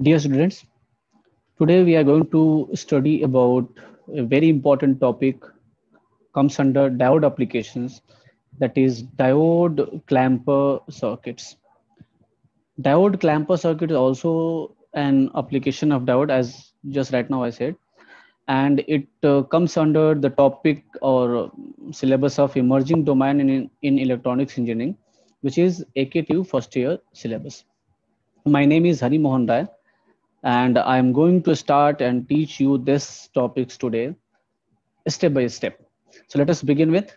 Dear students, today we are going to study about a very important topic comes under diode applications that is diode clamper circuits. Diode clamper circuit is also an application of diode as just right now I said and it uh, comes under the topic or syllabus of emerging domain in, in electronics engineering which is AKTU first year syllabus. My name is Hari Mohan Rai and I'm going to start and teach you this topics today step by step. So let us begin with.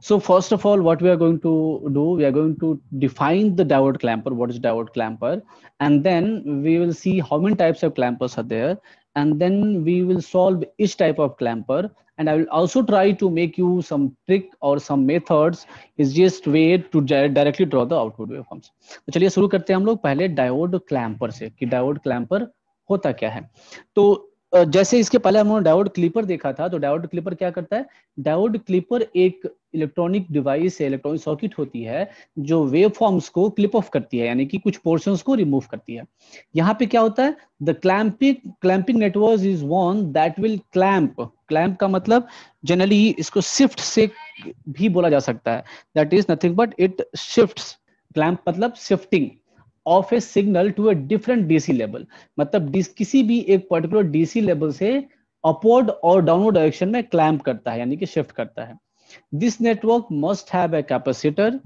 So first of all, what we are going to do, we are going to define the Doward clamper, what is Doward clamper, and then we will see how many types of clampers are there and then we will solve each type of clamper and i will also try to make you some trick or some methods is just way to directly draw the output waveforms to chaliye shuru karte hain hum log pehle diode clamper se ki diode clamper hota kya hai to जैसे इसके पहले हमने diode clipper देखा था तो diode clipper क्या करता है डायोड क्लिपर एक इलेक्ट्रॉनिक डिवाइस है इलेक्ट्रॉनिक सॉकेट होती है जो वेव फॉर्म्स को क्लिप ऑफ करती है यानी कि कुछ पोर्शंस को रिमूव करती है यहाँ पे क्या होता है the clamping clamping network is one that will clamp clamp का मतलब जनरली इसको शिफ्ट से भी बोला जा सकता है that is nothing but it shift clamp मतलब shifting of a signal to a different DC level मतलब किसी भी एक पर्टिकुलर डीसी लेवल से अपवर्ड और डाउनवर्ड डायरेक्शन में क्लैम्प करता है यानी कि शिफ्ट करता है this network must have a capacitor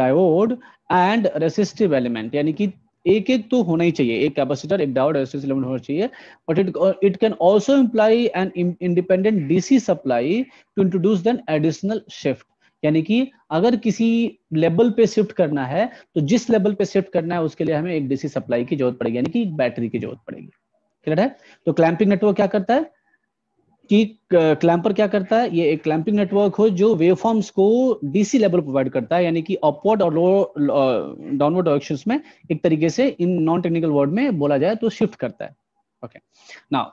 diode and resistive element यानी कि एक एक तो होना ही चाहिए एक कैपेसिटर एक डायोड रेसिस्टिव एलिमेंट होना चाहिए but it it can also employ an independent DC supply to introduce then additional shift यानी कि अगर किसी लेवल पे शिफ्ट करना है तो जिस लेवल पे शिफ्ट करना है उसके लिए हमें एक डीसी सप्लाई की जरूरत पड़ेगी यानी कि बैटरी की जरूरत पड़ेगी क्लियर है तो क्लैंपिंग नेटवर्क क्या करता है कि क्लैंपर क्या करता है ये एक क्लैंपिंग नेटवर्क हो जो वेवफॉर्म्स को डीसी लेवल प्रोवाइड करता है यानी कि अपवर्ड और लोअर डाउनवर्ड डायरेक्शंस में एक तरीके से इन नॉन टेक्निकल वर्ड में बोला जाए तो शिफ्ट करता है ओके नाउ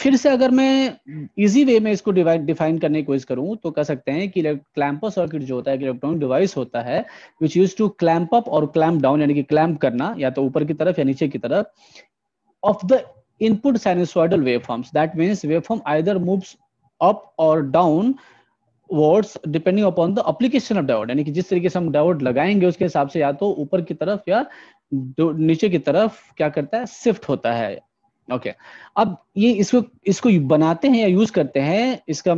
फिर से अगर मैं इजी हम्म। वे में इसको डिफाइन करने की कोशिश करूं तो कह सकते हैं कि क्लैम्पर सर्किट जो होता है इलेक्ट्रॉनिक डिवाइस होता है which use to clamp up और क्लैम्प डाउन यानी कि क्लैम्प करना या तो ऊपर की तरफ या नीचे की तरफ of the input sinusoidal forms that wave form either moves up और downwards depending upon the application of doubt यानी कि जिस तरीके से हम डाउट लगाएंगे उसके हिसाब से या तो ऊपर की तरफ या नीचे की तरफ क्या करता है शिफ्ट होता है ओके okay. अब ये इसको इसको बनाते हैं या यूज करते हैं इसका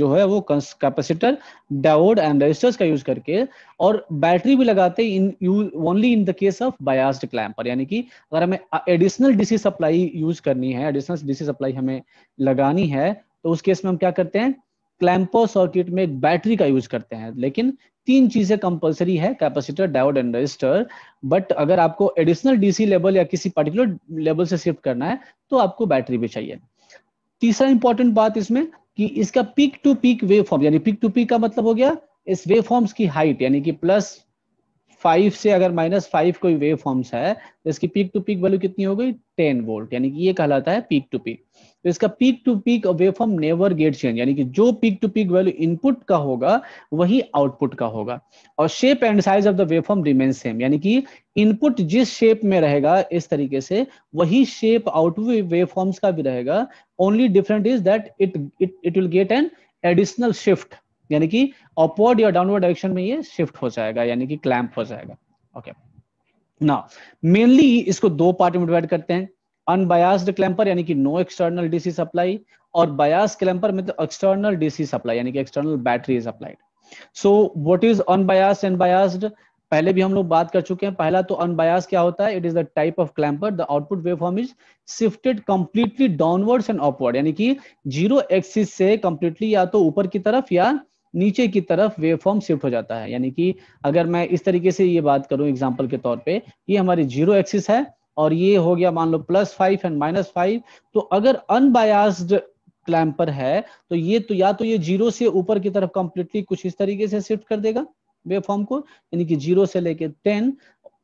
जो है वो कैपेसिटर डायोड एंड रेजिस्टर्स का यूज करके और बैटरी भी लगाते हैं in only in the case of biased clamper यानी कि अगर हमें एडिशनल डीसी सप्लाई यूज करनी है एडिशनल डीसी सप्लाई हमें लगानी है तो उस केस में हम क्या करते हैं क्लैम्पो सर्किट में एक बैटरी का यूज करते हैं लेकिन तीन चीजें कंपलसरी है capacitor diode and resistor but अगर आपको एडिशनल डीसी लेवल या किसी पर्टिकुलर लेवल से शिफ्ट करना है तो आपको बैटरी भी चाहिए तीसरा इंपॉर्टेंट बात इसमें कि इसका peak to peak wave form यानी पीक टू पीक का मतलब हो गया इस वेव फॉर्म्स की हाइट यानी कि प्लस फाइव से अगर माइनस फाइव कोई वेव फॉर्म्स है तो इसकी पीक टू पीक वैल्यू कितनी हो गई टेन वोल्ट यानी कि ये कहलाता है पीक टू पीक तो इसका peak to peak wave form never get change यानी कि जो peak to peak value input का होगा वही आउटपुट का होगा और shape and size of the wave form remain same यानी कि इनपुट जिस शेप में रहेगा इस तरीके से वही शेप आउट वेव फॉर्म्स का भी रहेगा only different is that it it it will get an additional shift यानी कि अपवर्ड या डाउनवर्ड डायरेक्शन में ये शिफ्ट हो जाएगा यानी कि क्लैम्प हो जाएगा ओके ना मेनली इसको दो पार्ट में डिवाइड करते हैं अनबायास्ड क्लैम्पर यानी कि नो एक्सटर्नल डीसी सप्लाई और बायास क्लैम्पर मतलब एक्सटर्नल डीसी सप्लाई यानी कि external battery is applied so what is unbias and biased पहले भी हम लोग बात कर चुके हैं पहला तो अनबायास क्या होता है it is the type of clamper the output waveform is shifted completely downwards and upward यानी कि जीरो एक्सिस से कंप्लीटली या तो ऊपर की तरफ या नीचे की तरफ वेवफॉर्म शिफ्ट हो जाता है यानी कि अगर मैं इस तरीके से ये बात करूं एग्जाम्पल के तौर पे ये हमारी जीरो एक्सिस है और ये हो गया मान लो plus five and minus five तो अगर अनबायास्ड क्लैम्पर है तो ये तो या तो ये जीरो से ऊपर की तरफ कंप्लीटली कुछ इस तरीके से शिफ्ट कर देगा वेवफॉर्म को यानी कि जीरो से लेके टेन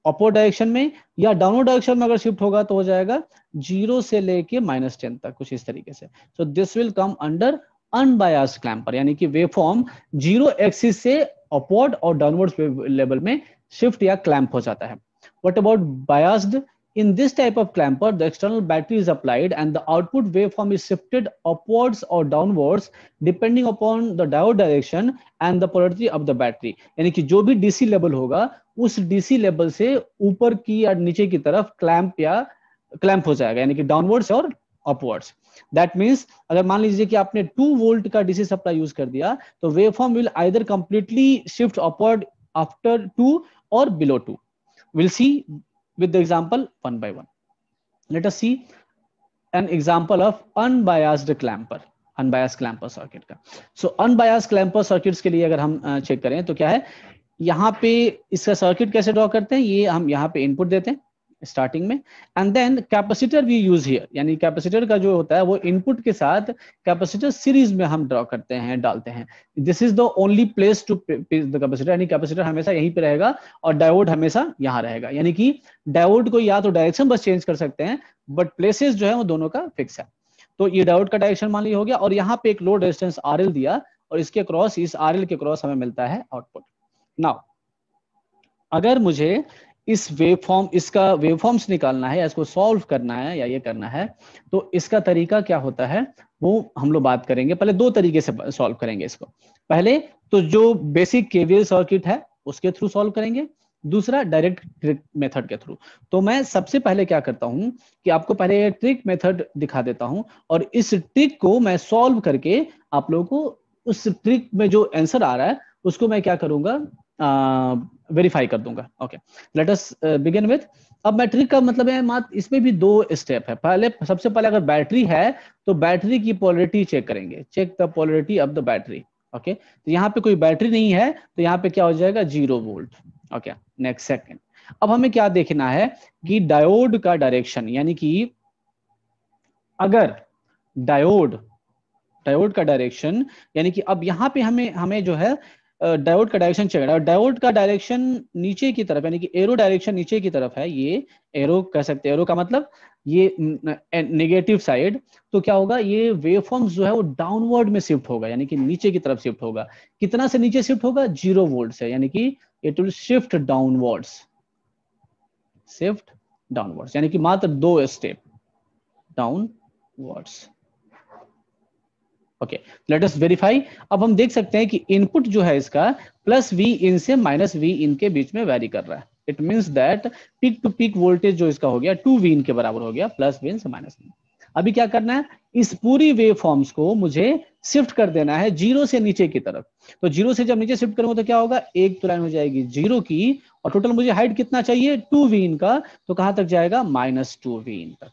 अपर डायरेक्शन में या डाउनवर्ड डायरेक्शन में अगर शिफ्ट होगा तो हो जाएगा जीरो से लेके माइनस टेन तक कुछ इस तरीके से so this will come under unbias clamper यानी कि वेव फॉर्म जीरो एक्सिस से अपवर्ड और डाउनवर्ड लेवल में शिफ्ट या क्लैम्प हो जाता है what about biased In this type of clamper, the external battery is applied and the output waveform is shifted upwards or downwards depending upon the diode direction and the polarity of the battery. यानी कि जो भी DC level होगा उस DC level से ऊपर की या नीचे की तरफ क्लैम्प या क्लैम्प हो जाएगा यानी कि डाउनवर्ड्स और अपवर्ड्स दैट मीन्स अगर मान लीजिए कि आपने टू वोल्ट का डीसी सप्लाई यूज कर दिया तो waveform will either completely shift upward after two और below two will see with example one by one let us see an example of unbiased clamper circuit का so अनबायास clamper circuits के लिए अगर हम check करें तो क्या है यहाँ पे इसका सर्किट कैसे ड्रॉ करते हैं ये हम यहाँ पे इनपुट देते हैं स्टार्टिंग में एंड देन कैपेसिटर भी यूज हियर यानी कैपेसिटर का जो होता है वो इनपुट के साथ कैपेसिटर सीरीज में हम ड्रॉ करते हैं डालते हैं this is the only place to the capacitor यानी कैपेसिटर हमेशा यहीं पे रहेगा और डायोड हमेशा यहाँ रहेगा यानी कि डायोड को या तो डायरेक्शन बस चेंज कर सकते हैं बट प्लेसेस जो है वो दोनों का फिक्स है तो ये डायोड का डायरेक्शन मान ली हो गया और यहाँ पे एक लोड रेजिस्टेंस आर दिया और इसके क्रॉस इस आर के क्रॉस हमें मिलता है आउटपुट नाउ अगर मुझे इस वेव फॉर्म इसका वेव फॉर्म्स निकालना है या इसको सॉल्व करना है या ये करना है तो इसका तरीका क्या होता है वो हम लोग बात करेंगे पहले दो तरीके से सॉल्व करेंगे इसको पहले तो जो बेसिक केवियल सर्किट है उसके थ्रू सॉल्व करेंगे दूसरा डायरेक्ट ट्रिक मेथड के थ्रू तो मैं सबसे पहले क्या करता हूं कि आपको पहले ट्रिक मेथड दिखा देता हूं और इस ट्रिक को मैं सॉल्व करके आप लोगों को उस ट्रिक में जो आंसर आ रहा है उसको मैं क्या करूंगा वेरीफाई कर दूंगा okay let us begin with अब बैटरी का मतलब है मात इसमें भी दो स्टेप है पहले सबसे पहले अगर बैटरी है तो बैटरी की पॉलिटी चेक करेंगे check the polarity of the battery okay तो यहाँ पे कोई बैटरी नहीं है तो यहाँ पे क्या हो जाएगा zero volt okay next second अब हमें क्या देखना है कि डायोड का डायरेक्शन यानी कि अगर डायोड डायोड का डायरेक्शन यानी कि अब यहाँ पे हमें हमें जो है डायोड का डायरेक्शन चेक है डायोड का डायरेक्शन नीचे की तरफ यानी कि एरो डायरेक्शन नीचे की तरफ है ये एरो कह सकते हैं एरो का मतलब ये नेगेटिव साइड तो क्या होगा ये वेवफॉर्म्स जो है वो डाउनवर्ड में शिफ्ट होगा यानी कि नीचे की तरफ शिफ्ट होगा कितना से नीचे शिफ्ट होगा जीरो वोल्ट से यानी कि it will shift downwards shift downwards यानी कि मात्र दो step downwards okay let us verify अब हम देख सकते हैं कि इनपुट जो है इसका प्लस वी इन से माइनस वी इन के बीच में वेरी कर रहा है it means that peak to peak voltage जो इसका हो गया टू वी इन के बराबर हो गया प्लस वी इन से माइनस वी अभी क्या करना है इस पूरी वेव फॉर्म्स को मुझे शिफ्ट कर देना है जीरो से नीचे की तरफ तो जीरो से जब नीचे शिफ्ट करूंगा तो क्या होगा एक तो लाइन हो जाएगी जीरो की और टोटल मुझे हाइट कितना चाहिए टू वी इन का तो कहां तक जाएगा माइनस टू वी इन तक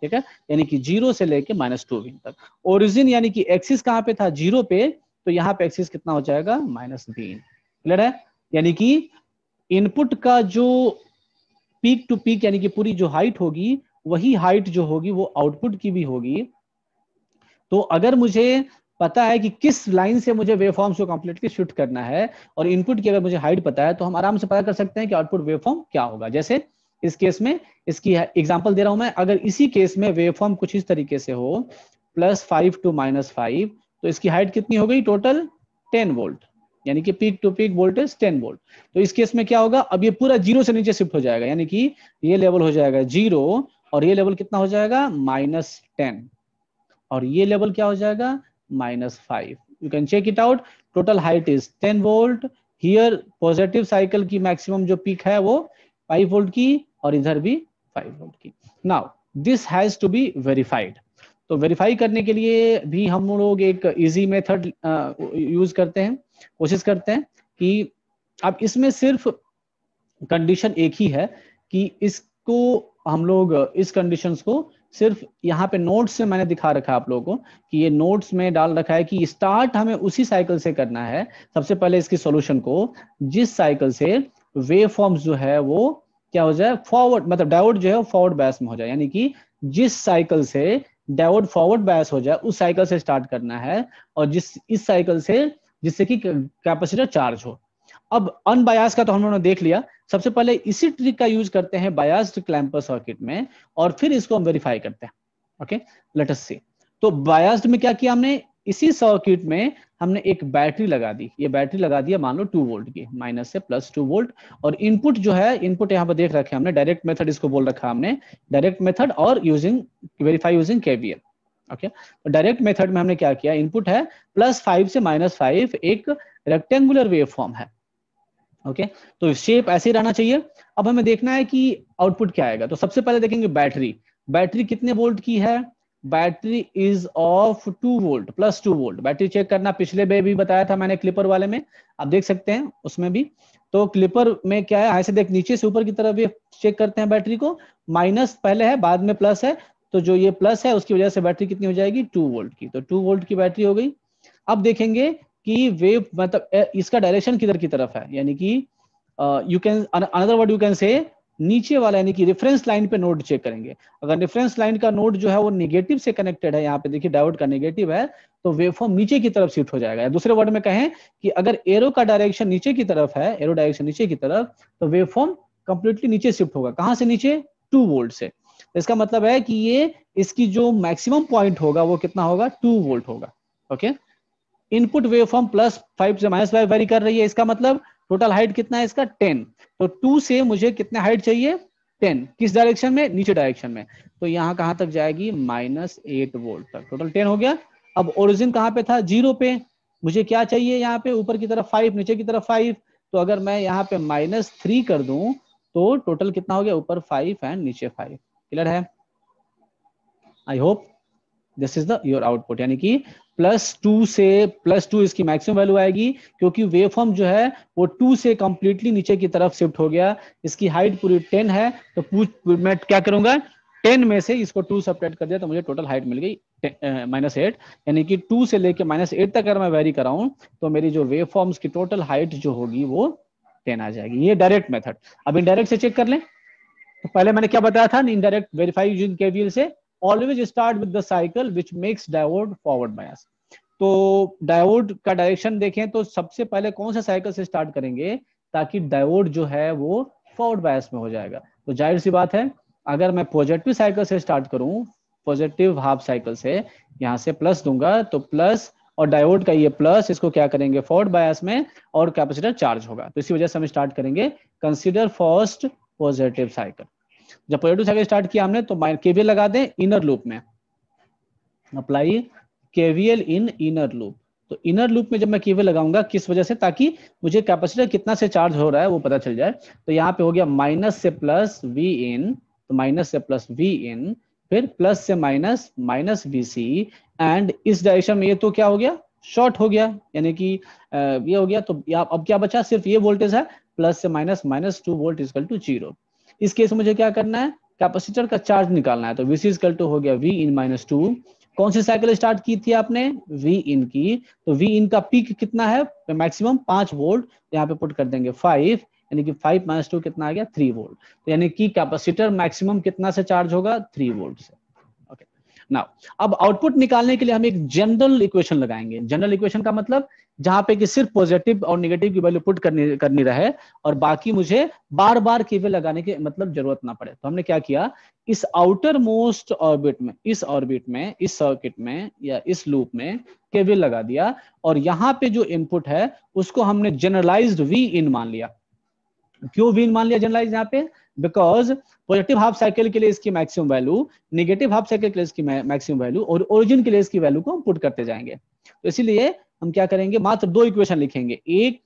ठीक है यानी कि जीरो से लेके माइनस टू वी तक ओरिजिन यानी कि एक्सिस कहाँ पे था जीरो पे तो यहाँ पे एक्सिस कितना हो जाएगा माइनस बी क्लियर है यानी कि इनपुट का जो पीक टू पीक यानी कि पूरी जो हाइट होगी वही हाइट जो होगी वो आउटपुट की भी होगी तो अगर मुझे पता है कि किस लाइन से मुझे वेवफॉर्म को कंप्लीटली शिफ्ट करना है और इनपुट की अगर मुझे हाइट पता है तो हम आराम से पता कर सकते हैं कि आउटपुट वेवफॉर्म क्या होगा जैसे इस केस में इसकी एग्जाम्पल दे रहा हूं मैं अगर इसी केस में वेवफॉर्म कुछ इस तरीके से हो plus five to minus five तो इसकी हाइट कितनी हो गई टोटल टेन वोल्ट यानी कि peak to peak voltage ten volt तो इस केस में क्या होगा अब ये पूरा जीरो से नीचे शिफ्ट हो जाएगा यानी कि ये लेवल हो जाएगा जीरो और ये लेवल कितना हो जाएगा माइनस टेन और ये लेवल क्या हो जाएगा minus five you can check it out total height is ten volt here positive cycle की मैक्सिमम जो पीक है वो 5 वोल्ट की और इधर भी 5 वोल्ट की now this has to be verified तो वेरीफाई करने के लिए भी हम लोग एक इजी मेथड यूज करते हैं कोशिश करते हैं कि अब इसमें सिर्फ कंडीशन एक ही है कि इसको हम लोग इस कंडीशन को सिर्फ यहाँ पे नोट्स से मैंने दिखा रखा है आप लोगों को कि ये नोट्स में डाल रखा है कि स्टार्ट हमें उसी साइकिल से करना है सबसे पहले इसकी सॉल्यूशन को जिस साइकिल से वे फॉर्म्स जो है वो क्या हो जाए फॉरवर्ड मतलब डायोड जो है फॉरवर्ड बैस में हो जाए यानी कि जिस साइकिल से डायोड फॉरवर्ड बैस हो जाए उस साइकिल से स्टार्ट करना है और जिस इस साइकिल से जिससे कि कैपेसिटर चार्ज हो अब अनबायास का तो हम लोगों ने देख लिया सबसे पहले इसी ट्रिक का यूज करते हैं बायास्ड क्लैम्पर सर्किट में और फिर इसको हम वेरीफाई करते हैं ओके लेट अस सी तो बायास्ड में क्या किया हमने इसी सर्किट में हमने एक बैटरी लगा दी ये बैटरी लगा दिया मान लो टू वोल्ट की माइनस से प्लस टू वोल्ट और इनपुट जो है इनपुट यहाँ पर देख रखे हमने डायरेक्ट मेथड इसको बोल रखा हमने डायरेक्ट मेथड और using verify using KVL okay तो डायरेक्ट मेथड में हमने क्या किया इनपुट है प्लस फाइव से माइनस फाइव एक रेक्टेंगुलर वेव फॉर्म है ओके okay? तो शेप ऐसे रहना चाहिए अब हमें देखना है कि आउटपुट क्या आएगा तो सबसे पहले देखेंगे बैटरी बैटरी कितने वोल्ट की है battery is of two volt plus two volt battery check करना पिछले बे भी बताया था मैंने क्लिपर वाले में आप देख सकते हैं उसमें भी तो क्लिपर में क्या है ऐसे देख नीचे से ऊपर की तरफ भी चेक करते हैं बैटरी को माइनस पहले है बाद में प्लस है तो जो ये प्लस है उसकी वजह से बैटरी कितनी हो जाएगी टू वोल्ट की तो टू वोल्ट की बैटरी हो गई अब देखेंगे कि वेव मतलब इसका डायरेक्शन किधर की तरफ है यानी कि you can another word you can say नीचे वाला यानी कि रेफरेंस लाइन पे नोड चेक करेंगे अगर रेफरेंस लाइन का नोड जो है वो निगेटिव से कनेक्टेड है यहाँ पे देखिए डायोड का नेगेटिव है तो वेवफॉर्म नीचे की तरफ शिफ्ट हो जाएगा या दूसरे वर्ड में कहें कि अगर एरो का डायरेक्शन नीचे की तरफ है एरो डायरेक्शन नीचे की तरफ तो वेवफॉर्म कंप्लीटली नीचे शिफ्ट होगा कहां से नीचे टू वोल्ट से तो इसका मतलब है कि ये इसकी जो मैक्सिमम पॉइंट होगा वो कितना होगा टू वोल्ट होगा okay input waveform plus five से माइनस फाइव वेरी कर रही है इसका मतलब टोटल हाइट कितना है इसका टेन तो टू से मुझे कितने हाइट चाहिए टेन किस डायरेक्शन में नीचे डायरेक्शन में तो यहाँ कहाँ तक जाएगी माइनस एट वोल्ट तक टोटल टेन हो गया अब ओरिजिन कहाँ पे था जीरो पे मुझे क्या चाहिए यहाँ पे ऊपर की तरफ फाइव नीचे की तरफ फाइव तो अगर मैं यहाँ पे माइनस थ्री कर दू तो टोटल कितना हो गया ऊपर फाइव एंड नीचे फाइव क्लियर है I hope this is the your output यानी कि प्लस टू से प्लस टू इसकी मैक्सिमम वैल्यू आएगी क्योंकि वेव फॉर्म जो है वो टू से कंप्लीटली नीचे की तरफ शिफ्ट हो गया इसकी हाइट पूरी टेन है तो पूछ मैं क्या करूंगा टेन में से इसको टू सपरेट कर दिया तो मुझे टोटल हाइट मिल गई माइनस एट यानी कि टू से लेके माइनस एट तक अगर मैं वेरी कराऊं तो मेरी जो वेव फॉर्म्स की टोटल हाइट जो होगी वो टेन आ जाएगी ये डायरेक्ट मेथड अब इनडायरेक्ट से चेक कर लें तो पहले मैंने क्या बताया था इनडायरेक्ट वेरीफाई यूजिंग केवीएल से always start with the cycle which makes diode forward bias तो डायोड का डायरेक्शन देखें तो सबसे पहले कौन सा साइकिल से स्टार्ट करेंगे ताकि डायोड जो है वो फॉरवर्ड बायस में हो जाएगा तो जाहिर सी बात है अगर मैं पॉजिटिव साइकिल से स्टार्ट करूं पॉजिटिव हाफ साइकिल से यहाँ से प्लस दूंगा तो प्लस और डायोड का ये प्लस इसको क्या करेंगे फॉरवर्ड बायस में और कैपेसिटर चार्ज होगा तो इसी वजह से हम स्टार्ट करेंगे कंसिडर फर्स्ट पॉजिटिव साइकिल जब पॉजिटिव साइकिल स्टार्ट किया हमने तो केवीएल लगा दें इनर लूप में apply KVL in inner loop तो इनर लूप में जब मैं केवीएल लगाऊंगा किस वजह से ताकि मुझे कैपेसिटर कितना से चार्ज हो रहा है वो पता चल जाए तो यहाँ पे हो गया माइनस से प्लस वी इन तो माइनस से प्लस वी इन फिर प्लस से minus minus V C and इस डायरेक्शन में ये तो क्या हो गया शॉर्ट हो गया यानी कि ये हो गया तो अब क्या बचा सिर्फ ये वोल्टेज है प्लस से minus minus two volt equal to zero इस केस में मुझे क्या करना है कैपेसिटर का चार्ज निकालना है तो वी सी इजकल टू हो गया वी इन माइनस टू कौन सी साइकिल स्टार्ट की थी आपने वी इन की तो वी इन का पीक कितना है मैक्सिमम पांच वोल्ट यहाँ पे पुट कर देंगे फाइव यानी कि फाइव माइनस टू कितना आ गया थ्री वोल्ट तो यानी कि कैपेसिटर मैक्सिमम कितना से चार्ज होगा थ्री वोल्ट से ना अब आउटपुट निकालने के लिए हम एक जनरल इक्वेशन लगाएंगे जनरल इक्वेशन का मतलब जहां पे कि सिर्फ पॉजिटिव और निगेटिव की वैल्यू पुट करनी करनी रहे और बाकी मुझे बार बार केवे लगाने की मतलब जरूरत ना पड़े तो हमने क्या किया इस आउटर मोस्ट ऑर्बिट में इस ऑर्बिट में इस सर्किट में या इस लूप में केवे लगा दिया और यहाँ पे जो इनपुट है उसको हमने जनरलाइज्ड वी इन मान लिया क्यों वीन मान लिया जनरलाइज यहाँ पे बिकॉज पॉजिटिव हाफ साइकिल के लिए इसकी maximum value negative half cycle के लिए इसकी मैक्सिमम वैल्यू और ओरिजिन के लिए इसकी वैल्यू को हम पुट करते जाएंगे तो इसीलिए हम क्या करेंगे मात्र दो इक्वेशन लिखेंगे एक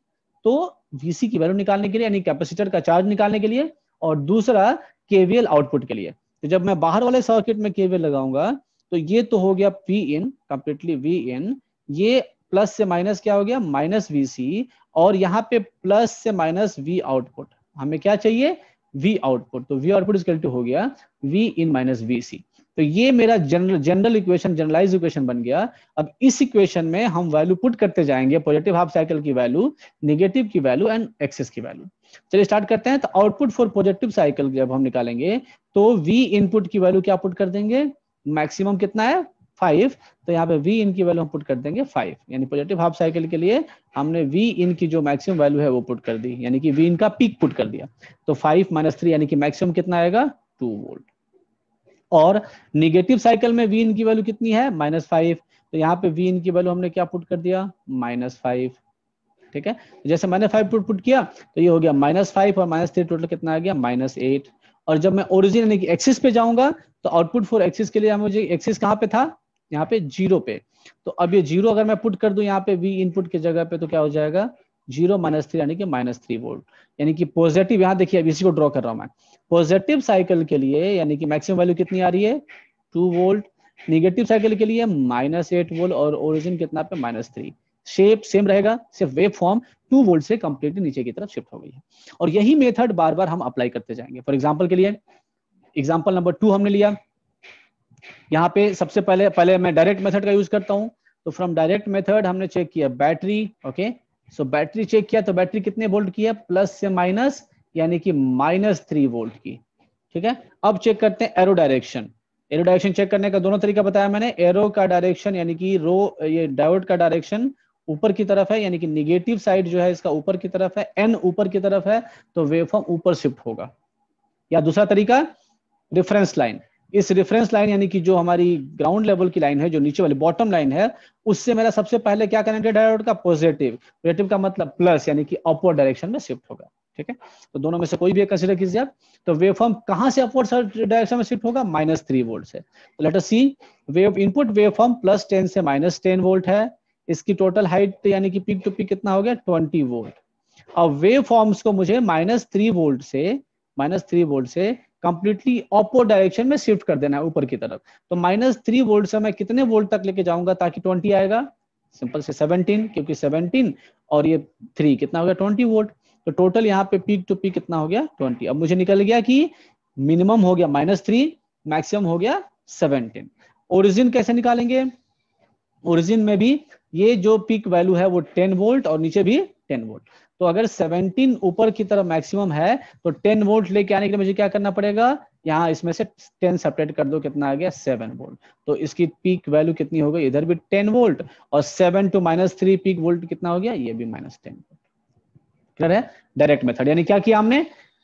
तो वीसी की वैल्यू निकालने के लिए यानी कैपेसिटर का चार्ज निकालने के लिए और दूसरा केवीएल आउटपुट के लिए तो जब मैं बाहर वाले सर्किट में केवीएल लगाऊंगा तो ये तो हो गया P in completely V in ये प्लस से माइनस क्या हो गया माइनस वी सी और यहाँ पे प्लस से माइनस वी आउटपुट हमें क्या चाहिए वी आउटपुट तो वी आउटपुट इजकल टू हो गया V in minus V C तो ये मेरा general general equation generalize equation बन गया अब इस इक्वेशन में हम वैल्यू पुट करते जाएंगे पॉजिटिव हाफ साइकिल की वैल्यू निगेटिव की वैल्यू एंड एक्सेस की वैल्यू चलिए स्टार्ट करते हैं तो आउटपुट फॉर पॉजिटिव साइकिल जब हम निकालेंगे तो वी इनपुट की वैल्यू क्या पुट कर देंगे मैक्सिमम कितना है फाइव तो यहाँ पे वी इन की वैल्यू हम पुट कर देंगे फाइव यानी पॉजिटिव हाफ साइकिल के लिए हमने वी इन की जो मैक्सिमम वैल्यू है वो पुट कर दी यानी कि वी इन का पीक पुट कर दिया तो फाइव माइनस थ्री यानी कि मैक्सिमम कितना आएगा टू वोल्ट और निगेटिव साइकिल में वी इन की वैल्यू कितनी है माइनस फाइव तो यहाँ पे वी इन की वैल्यू हमने क्या पुट कर दिया माइनस फाइव ठीक है तो जैसे मैंने फाइव पुट पुट किया तो ये हो गया माइनस फाइव और माइनस थ्री टोटल कितना आ गया माइनस एट और जब मैं ओरिजिन यानी कि एक्सिस पे जाऊंगा तो आउटपुट फॉर एक्सिस के लिए मुझे एक्सिस कहाँ पे था यहाँ पे जीरो पे तो अब ये जीरो अगर मैं पुट कर दू यहाँ पे वी इनपुट के जगह पे तो क्या हो जाएगा जीरो माइनस थ्री यानी कि माइनस थ्री वोल्ट यानी कि पॉजिटिव यहाँ देखिए अब इसी को ड्रॉ कर रहा हूँ मैं पॉजिटिव साइकिल के लिए यानी कि मैक्सिमम वैल्यू कितनी आ रही है टू वोल्ट निगेटिव साइकिल के लिए माइनस एट वोल्ट और ओरिजिन कितना पे माइनस थ्री शेप सेम रहेगा सिर्फ वेव फॉर्म टू वोल्ट से कंप्लीटली नीचे की तरफ शिफ्ट हो गई है और यही मेथड बार बार हम अप्लाई करते जाएंगे फॉर एग्जाम्पल के लिए एग्जाम्पल नंबर टू हमने लिया यहाँ पे सबसे पहले पहले मैं डायरेक्ट मेथड का यूज करता हूँ तो फ्रॉम डायरेक्ट मेथड हमने चेक किया battery okay so battery check किया तो बैटरी कितने वोल्ट की है प्लस से माइनस यानी कि माइनस थ्री वोल्ट की ठीक है अब चेक करते हैं arrow direction arrow direction check करने का दोनों तरीका बताया मैंने एरो का डायरेक्शन यानी कि रो ये डायोड का डायरेक्शन ऊपर की तरफ है यानी कि निगेटिव साइड जो है इसका ऊपर की तरफ है एन ऊपर की तरफ है तो वेफॉर्म ऊपर शिफ्ट होगा या दूसरा तरीका डिफरेंस लाइन इस रेफरेंस लाइन यानी कि जो हमारी ग्राउंड लेवल की लाइन है जो नीचे वाली बॉटम लाइन है उससे मेरा सबसे पहले क्या कनेक्टेड डायोड का पॉजिटिव पॉजिटिव का मतलब प्लस यानी कि अपवर्ड डायरेक्शन में शिफ्ट होगा ठीक है तो दोनों में से कोई भी कंसिडर कीजिए आप तो वेव फॉर्म कहां से अपवर्ड डायरेक्शन में शिफ्ट होगा माइनस थ्री वोल्ट से तो letter C wave input wave form plus ten से माइनस टेन वोल्ट है इसकी टोटल हाइट यानी कि पीक टू पीक कितना हो गया ट्वेंटी वोल्ट अब वेव फॉर्म्स को मुझे माइनस थ्री वोल्ट से माइनस थ्री वोल्ट से कंप्लीटली ऑपोजिट डायरेक्शन में शिफ्ट कर देना है ऊपर की तरफ तो माइनस थ्री वोल्ट से मैं कितने वोल्ट तक लेके जाऊंगा ताकि ट्वेंटी आएगा सिंपल से सेवनटीन क्योंकि सेवनटीन और ये थ्री कितना हो गया ट्वेंटी वोल्ट तो टोटल यहाँ पे पीक टू पीक कितना हो गया ट्वेंटी अब मुझे निकल गया कि मिनिमम हो गया माइनस थ्री मैक्सिमम हो गया सेवनटीन ओरिजिन कैसे निकालेंगे ओरिजिन में भी ये जो पीक वैल्यू है वो 10 वोल्ट और नीचे भी 10 वोल्ट तो अगर 17 ऊपर की तरफ मैक्सिमम है तो 10 वोल्ट लेके आने के लिए मुझे क्या करना पड़ेगा यहाँ इसमें से 10 सेपरेट कर दो कितना आ गया 7 वोल्ट तो इसकी पीक वैल्यू कितनी हो गई इधर भी 10 वोल्ट और 7 two minus three peak volt कितना हो गया ये भी माइनस टेन क्लियर है डायरेक्ट मेथड यानी क्या किया हमने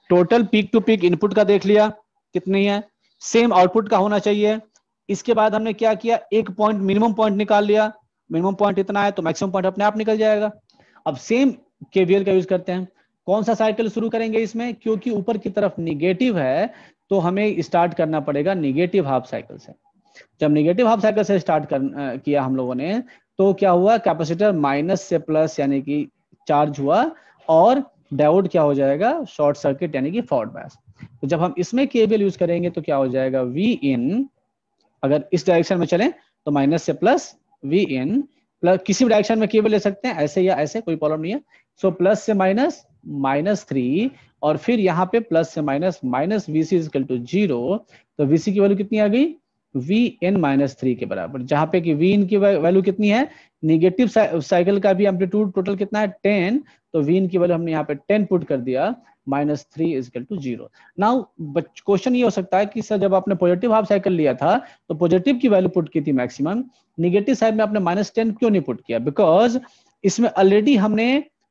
total peak to peak input का देख लिया कितनी है सेम आउटपुट का होना चाहिए इसके बाद हमने क्या किया एक पॉइंट मिनिमम पॉइंट निकाल लिया मिनिमम पॉइंट इतना है तो मैक्सिमम पॉइंट अपने आप निकल जाएगा अब सेम केवीएल का यूज करते हैं कौन सा साइकिल शुरू करेंगे इसमें क्योंकि ऊपर की तरफ निगेटिव है तो हमें स्टार्ट करना पड़ेगा निगेटिव हाफ साइकिल से जब निगेटिव हाफ साइकिल से स्टार्ट कर, किया हम लोगों ने तो क्या हुआ कैपेसिटर माइनस से प्लस यानी कि चार्ज हुआ और डायोड क्या हो जाएगा शॉर्ट सर्किट यानी कि फॉर्ड बैस तो जब हम इसमें केबल यूज करेंगे तो क्या हो जाएगा वी इन अगर इस डायरेक्शन में चलें तो माइनस से प्लस वी इन प्लस किसी भी डायरेक्शन में केवल ले सकते हैं ऐसे या ऐसे कोई प्रॉब्लम नहीं है सो so, प्लस से माइनस माइनस थ्री और फिर यहाँ पे प्लस से minus minus V C equal to zero तो वी सी की वैल्यू कितनी आ गई वी एन माइनस थ्री के बराबर जहां पे कि वी इन की वैल्यू कितनी है निगेटिव साइकिल का भी एम्पलीट्यूड टोटल कितना है टेन तो वी इन की वैल्यू हमने यहाँ पे टेन पुट कर दिया minus three equal to zero now question ये हो सकता है कि सर जब आपने पॉजिटिव हाफ साइकिल लिया था तो पॉजिटिव की वैल्यू पुट की थी मैक्सिमम निगेटिव साइड में आपने माइनस टेन क्यों नहीं पुट किया बिकॉज इसमें ऑलरेडी हमने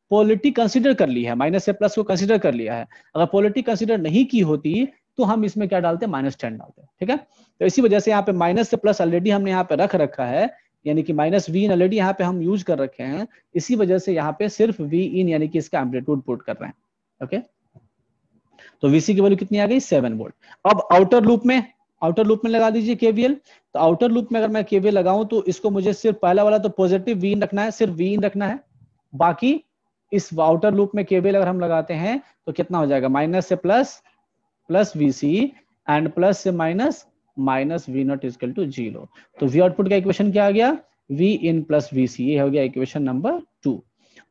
पॉलिटी कंसिडर कर ली है माइनस से प्लस को कंसिडर कर लिया है अगर पॉलिटी कंसिडर नहीं की होती तो हम इसमें क्या डालते हैं माइनस टेन डालते हैं ठीक है तो इसी वजह से यहाँ पे माइनस से प्लस ऑलरेडी हमने यहाँ पे रख रखा है यानी कि माइनस वी इन ऑलरेडी यहाँ पे हम यूज कर रखे हैं इसी वजह से यहाँ पे सिर्फ वी इन यानी कि इसका एम्पलीट्यूड पुट कर रहे हैं ओके okay? तो वीसी की वैल्यू कितनी आ गई सेवन वोल्ट अब आउटर लूप में आउटर लूप में लगा दीजिए केवीएल तो आउटर लूप में अगर मैं केवीएल लगाऊं तो इसको मुझे सिर्फ पहला वाला तो पॉजिटिव वीन रखना है सिर्फ वीन रखना है बाकी इस आउटर लूप में केवीएल अगर हम लगाते हैं तो कितना हो जाएगा माइनस से plus plus VC and plus से minus minus V naught equal to zero तो वी आउटपुट का इक्वेशन क्या आ गया V in plus V C ये हो गया इक्वेशन नंबर टू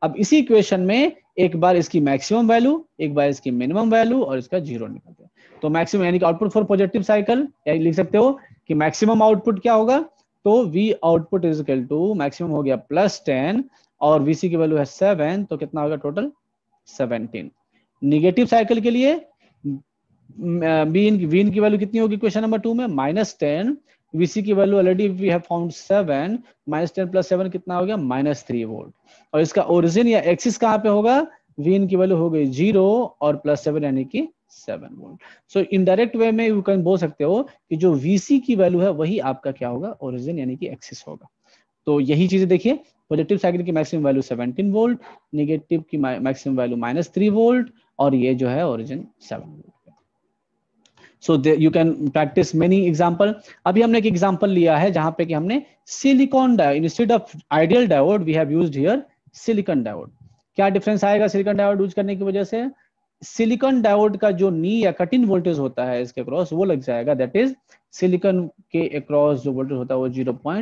अब इसी इक्वेशन में एक बार इसकी मैक्सिमम वैल्यू एक बार इसकी मिनिमम वैल्यू और इसका जीरो निकलते हैं तो मैक्सिमम यानी कि आउटपुट फॉर पॉजिटिव साइकिल लिख सकते हो कि मैक्सिमम आउटपुट क्या होगा तो V output is equal to maximum हो गया प्लस टेन और वीसी की वैल्यू है सेवन तो कितना होगा टोटल सेवनटीन निगेटिव साइकिल के लिए वीन mm, वीन की वैल्यू कितनी होगी क्वेश्चन नंबर टू में माइनस टेन VC की value already we have found seven minus ten plus seven कितना हो गया माइनस थ्री वोल्ट और इसका ओरिजिन या एक्सिस कहाँ पे होगा Vn की वैल्यू हो गई जीरो और प्लस सेवन यानी कि seven volt so indirect way में यू कैन बोल सकते हो कि जो VC की वैल्यू है वही आपका क्या होगा ओरिजिन यानी कि एक्सिस होगा तो यही चीजें देखिए पॉजिटिव साइकिल की मैक्सिमम वैल्यू 17 वोल्ट नेगेटिव की maximum value minus three volt और ये जो है origin 7 volt so you can practice many example अभी हमने एक एग्जाम्पल लिया है जहां पे कि हमने silicon diode instead of ideal diode we have used here silicon diode क्या डिफरेंस आएगा सिलिकॉन डायोड यूज करने की वजह से सिलिकॉन डायोड का जो नी या कटिन वोल्टेज होता है इसके अक्रॉस वो लग जाएगा दैट इज सिलिकॉन के अक्रॉस जो वोल्टेज होता है वो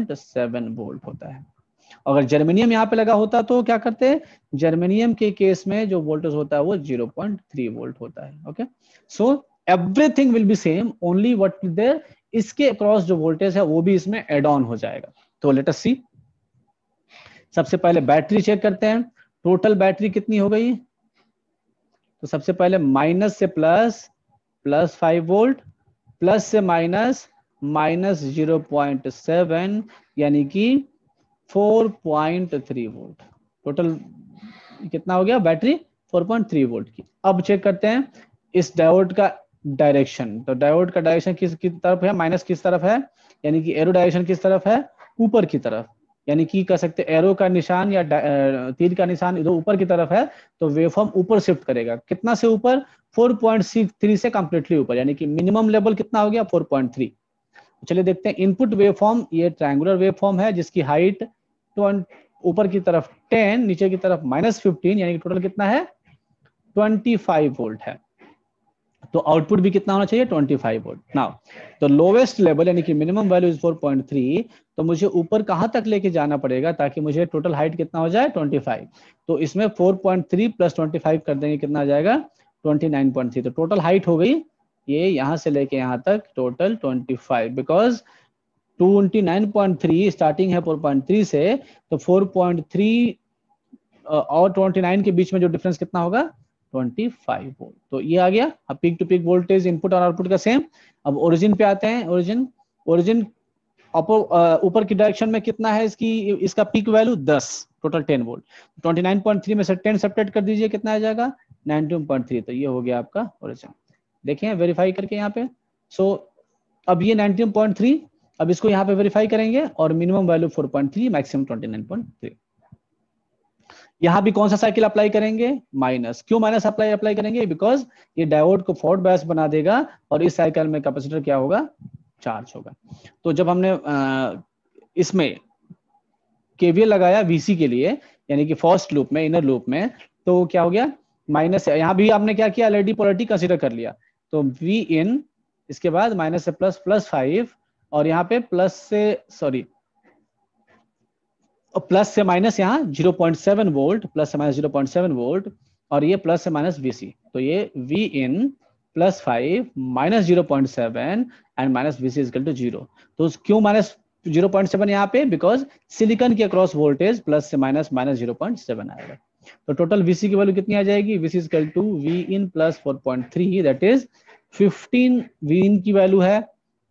0.7 वोल्ट होता है अगर जर्मेनियम यहाँ पे लगा होता तो क्या करते जर्मेनियम के केस में जो वोल्टेज होता है वो 0.3 वोल्ट होता है okay so everything will be same only what there इसके अक्रॉस जो वोल्टेज है वो भी इसमें एड ऑन हो जाएगा तो लेट अस सी सबसे पहले बैटरी चेक करते हैं टोटल बैटरी कितनी हो गई तो सबसे पहले माइनस से plus plus five volt plus से minus minus zero point seven यानी कि four point three volt total कितना हो गया battery four point three volt की अब चेक करते हैं इस डायोड का डायरेक्शन तो डायोड का डायरेक्शन किस किस तरफ है माइनस किस तरफ है यानी कि एरो डायरेक्शन किस तरफ है ऊपर की तरफ यानी कि कह सकते एरो का निशान या तीर का निशान इधर ऊपर की तरफ है तो वेवफॉर्म ऊपर शिफ्ट करेगा कितना से ऊपर 4.63 से कम्प्लीटली ऊपर यानी कि मिनिमम लेवल कितना हो गया 4.3 चलिए देखते हैं इनपुट वेवफॉर्म ये ट्रायंगुलर वेवफॉर्म है जिसकी हाइट ऊपर की तरफ 10 नीचे की तरफ माइनस फिफ्टीन यानी कि टोटल कितना है ट्वेंटी वोल्ट है तो आउटपुट भी कितना होना चाहिए 25 फाइव वोल्ट ना तो लोवेस्ट लेवल यानी कि मिनिमम वैल्यू इज 4.3 तो मुझे ऊपर कहां तक लेके जाना पड़ेगा ताकि मुझे टोटल हाइट कितना हो जाए 25 तो इसमें 4.3 पॉइंट प्लस ट्वेंटी कर देंगे कितना आ जाएगा 29.3 तो टोटल हाइट हो गई ये यहां से लेके यहाँ तक टोटल 25 बिकॉज 29.3 स्टार्टिंग है 4.3 से तो 4.3 uh, और 29 के बीच में जो डिफरेंस कितना होगा 25 वोल्ट तो ये आ गया अब peak to peak voltage input और आउटपुट का सेम अब ओरिजिन पे आते हैं ओरिजिन ओरिजिन uh, ऊपर की डायरेक्शन में कितना है इसकी इसका पीक वैल्यू 10 टोटल 10 वोल्ट 29.3 में से 10 सेपरेट कर दीजिए कितना आ जाएगा 19.3 तो ये हो गया आपका ओरिजिन देखिए वेरीफाई करके यहाँ पे सो so, अब ये 19.3 अब इसको यहाँ पे वेरीफाई करेंगे और मिनिमम वैल्यू 4.3 मैक्सिमम 29.3 यहां भी कौन सा साइकिल अप्लाई करेंगे माइनस क्यों माइनस अप्लाई अप्लाई करेंगे बिकॉज ये डायोड को फोर्ड बैस बना देगा और इस साइकिल में कैपेसिटर क्या होगा चार्ज होगा तो जब हमने इसमें केवीएल लगाया वीसी के लिए यानी कि फर्स्ट लूप में इनर लूप में तो क्या हो गया माइनस यहां भी आपने क्या किया एलईडी पोलिटी कंसिडर कर लिया तो वी इन इसके बाद माइनस से प्लस प्लस फाइव और यहाँ पे प्लस से सॉरी प्लस से माइनस यहाँ 0.7 वोल्ट प्लस से माइनस 0.7 वोल्ट और ये प्लस से माइनस वीसी तो ये V in plus five minus zero point seven and minus VC equal to zero तो क्यों माइनस जीरो पॉइंट सेवन यहाँ पे बिकॉज सिलिकन के अक्रॉस वोल्टेज प्लस से minus minus zero point seven आएगा तो टोटल वीसी की वैल्यू कितनी आ जाएगी VC equal to V in plus four point three that is fifteen V in की वैल्यू है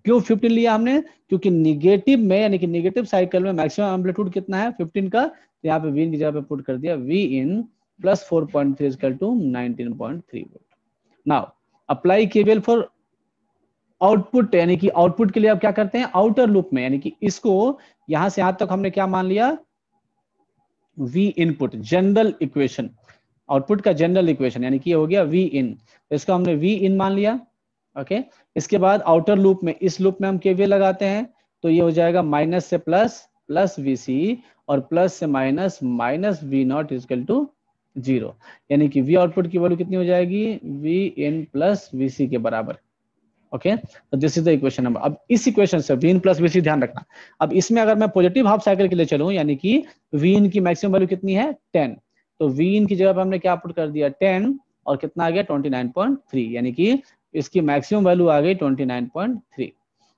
क्यों फिफ्टीन लिया हमने क्योंकि निगेटिव में यानी कि निगेटिव साइकिल में मैक्सिमम एम्पलीट्यूड कितना है फिफ्टीन का तो यहाँ पे वी इन की जगह पे पुट कर दिया V in plus four point three equal to nineteen point three volt now apply KVL for output यानी कि आउटपुट के लिए आप क्या करते हैं आउटर लूप में यानी कि इसको यहां से यहां तक हमने क्या मान लिया V input general equation output का जनरल इक्वेशन यानी कि हो गया V इन तो इसको हमने V इन मान लिया ओके इसके बाद आउटर लूप में इस लूप में हम केवीए लगाते हैं तो ये हो जाएगा माइनस से प्लस प्लस वी और प्लस से minus minus V naught equal to zero यानी कि वी आउटपुट की वैल्यू कितनी हो जाएगी वी इन प्लस वी के बराबर ओके तो this is the equation number अब इस इक्वेशन से वी इन प्लस वी ध्यान रखना अब इसमें अगर मैं पॉजिटिव हाफ साइकिल के लिए चलू यानी कि वी इन की मैक्सिमम वैल्यू कितनी है टेन तो वी इन की जगह पर हमने क्या आउटपुट कर दिया टेन और कितना आ गया ट्वेंटी यानी कि इसकी मैक्सिमम वैल्यू आ गई 29.3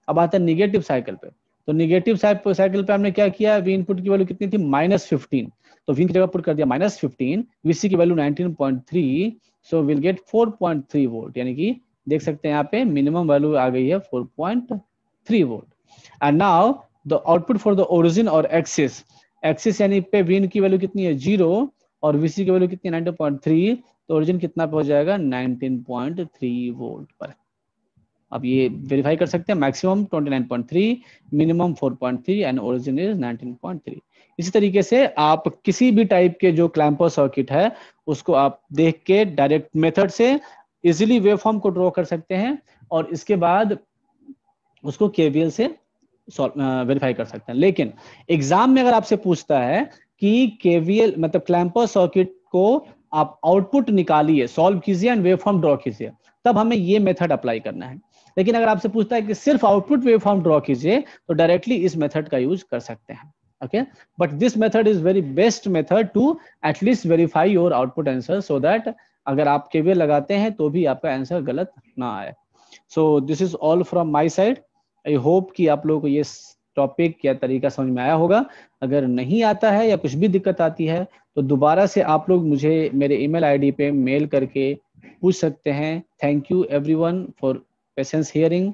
अब आता है निगेटिव साइकिल पे तो निगेटिव साइकिल पे हमने क्या किया वी इनपुट की वैल्यू कितनी थी माइनस फिफ्टीन तो वी की जगह पुट कर दिया माइनस फिफ्टीन वीसी की value 19.3 so will get 4.3 volt यानी कि देख सकते हैं यहाँ पे मिनिमम वैल्यू आ गई है 4.3 volt and now the output for the origin और एक्सिस एक्सिस यानी पे वीन की वैल्यू कितनी है जीरो और वीसी की वैल्यू कितनी है 19.3 तो ओरिजिन कितना पे हो जाएगा 19.3 वोल्ट पर अब ये वेरीफाई कर सकते हैं maximum 29.3 minimum 4.3 and origin is 19.3 इसी तरीके से आप किसी भी टाइप के जो क्लैम्पर सर्किट है उसको आप देख के डायरेक्ट मेथड से इजिली फॉर्म को ड्रॉ कर सकते हैं और इसके बाद उसको केवीएल से वेरीफाई कर सकते हैं लेकिन एग्जाम में अगर आपसे पूछता है कि केवीएल मतलब क्लैम्पर सर्किट को आप आउटपुट निकालिए सॉल्व कीजिए एंड वेव फॉर्म ड्रॉ कीजिए तब हमें ये मेथड अप्लाई करना है लेकिन अगर आपसे पूछता है कि सिर्फ आउटपुट वेव फॉर्म ड्रॉ कीजिए तो डायरेक्टली इस मेथड का यूज कर सकते हैं okay but this method is very best method to at least verify your output answer so that अगर आप केवीएल लगाते हैं तो भी आपका आंसर गलत ना आए so this is all from my side I hope कि आप लोगों को ये टॉपिक या तरीका समझ में आया होगा अगर नहीं आता है या कुछ भी दिक्कत आती है तो दोबारा से आप लोग मुझे मेरे ईमेल आईडी पे मेल करके पूछ सकते हैं thank you everyone for patience hearing